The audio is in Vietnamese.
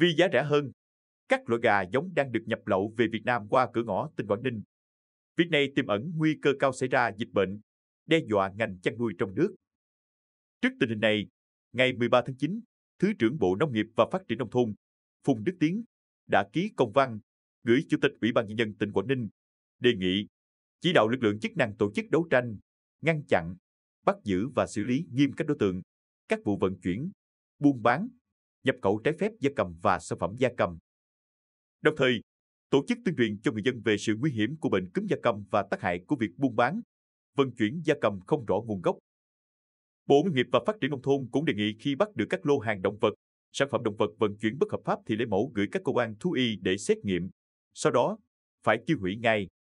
Vì giá rẻ hơn, các loại gà giống đang được nhập lậu về Việt Nam qua cửa ngõ tỉnh Quảng Ninh. Việc này tiềm ẩn nguy cơ cao xảy ra dịch bệnh, đe dọa ngành chăn nuôi trong nước. Trước tình hình này, ngày 13 tháng 9, Thứ trưởng Bộ Nông nghiệp và Phát triển Nông thôn Phùng Đức Tiến đã ký công văn gửi Chủ tịch Ủy ban Nhân dân tỉnh Quảng Ninh đề nghị chỉ đạo lực lượng chức năng tổ chức đấu tranh, ngăn chặn, bắt giữ và xử lý nghiêm các đối tượng, các vụ vận chuyển, buôn bán, nhập khẩu trái phép gia cầm và sản phẩm gia cầm. Đồng thời, tổ chức tuyên truyền cho người dân về sự nguy hiểm của bệnh cúm gia cầm và tác hại của việc buôn bán, vận chuyển gia cầm không rõ nguồn gốc. Bộ Nông nghiệp và Phát triển Nông thôn cũng đề nghị khi bắt được các lô hàng động vật, sản phẩm động vật vận chuyển bất hợp pháp thì lấy mẫu gửi các cơ quan thú y để xét nghiệm, sau đó phải tiêu hủy ngay.